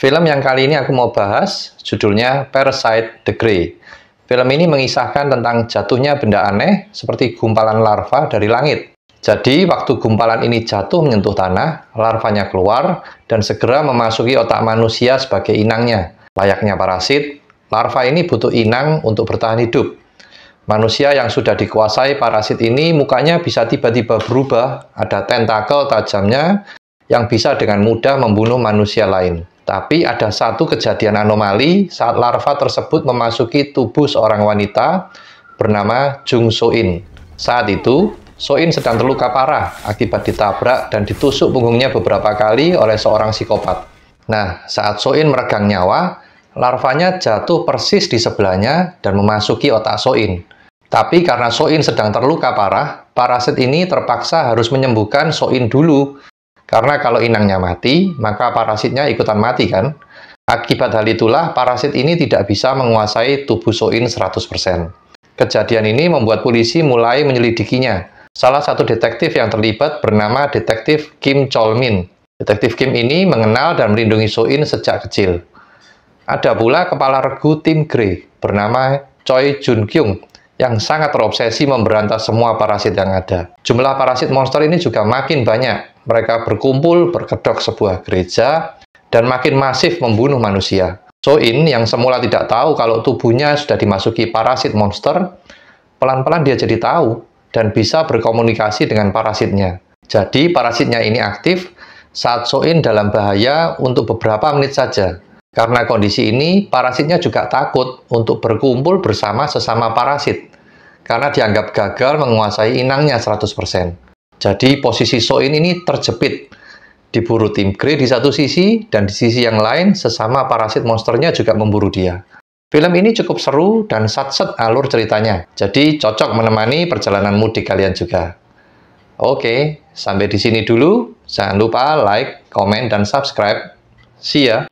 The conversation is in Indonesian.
Film yang kali ini aku mau bahas judulnya Parasite the Grey. Film ini mengisahkan tentang jatuhnya benda aneh seperti gumpalan larva dari langit. Jadi, waktu gumpalan ini jatuh menyentuh tanah, larvanya keluar dan segera memasuki otak manusia sebagai inangnya. Layaknya parasit, larva ini butuh inang untuk bertahan hidup. Manusia yang sudah dikuasai parasit ini mukanya bisa tiba-tiba berubah, ada tentakel tajamnya yang bisa dengan mudah membunuh manusia lain. Tapi ada satu kejadian anomali saat larva tersebut memasuki tubuh seorang wanita bernama Jung So-in. Saat itu, So-in sedang terluka parah akibat ditabrak dan ditusuk punggungnya beberapa kali oleh seorang psikopat. Nah, saat So-in meregang nyawa, larvanya jatuh persis di sebelahnya dan memasuki otak So-in. Tapi karena So-in sedang terluka parah, parasit ini terpaksa harus menyembuhkan So-in dulu karena kalau inangnya mati, maka parasitnya ikutan mati kan? Akibat hal itulah, parasit ini tidak bisa menguasai tubuh Soin 100%. Kejadian ini membuat polisi mulai menyelidikinya. Salah satu detektif yang terlibat bernama detektif Kim Cholmin. Detektif Kim ini mengenal dan melindungi Soin sejak kecil. Ada pula kepala regu tim Grey bernama Choi Jun Kyung yang sangat terobsesi memberantas semua parasit yang ada. Jumlah parasit monster ini juga makin banyak mereka berkumpul, berkedok sebuah gereja, dan makin masif membunuh manusia. Soin yang semula tidak tahu kalau tubuhnya sudah dimasuki parasit monster, pelan-pelan dia jadi tahu dan bisa berkomunikasi dengan parasitnya. Jadi parasitnya ini aktif saat Soin dalam bahaya untuk beberapa menit saja. Karena kondisi ini, parasitnya juga takut untuk berkumpul bersama sesama parasit karena dianggap gagal menguasai inangnya 100%. Jadi posisi Soin ini terjepit, diburu tim Grey di satu sisi, dan di sisi yang lain sesama parasit monsternya juga memburu dia. Film ini cukup seru dan satset alur ceritanya, jadi cocok menemani perjalanan mudik kalian juga. Oke, sampai di sini dulu. Jangan lupa like, comment, dan subscribe. See ya!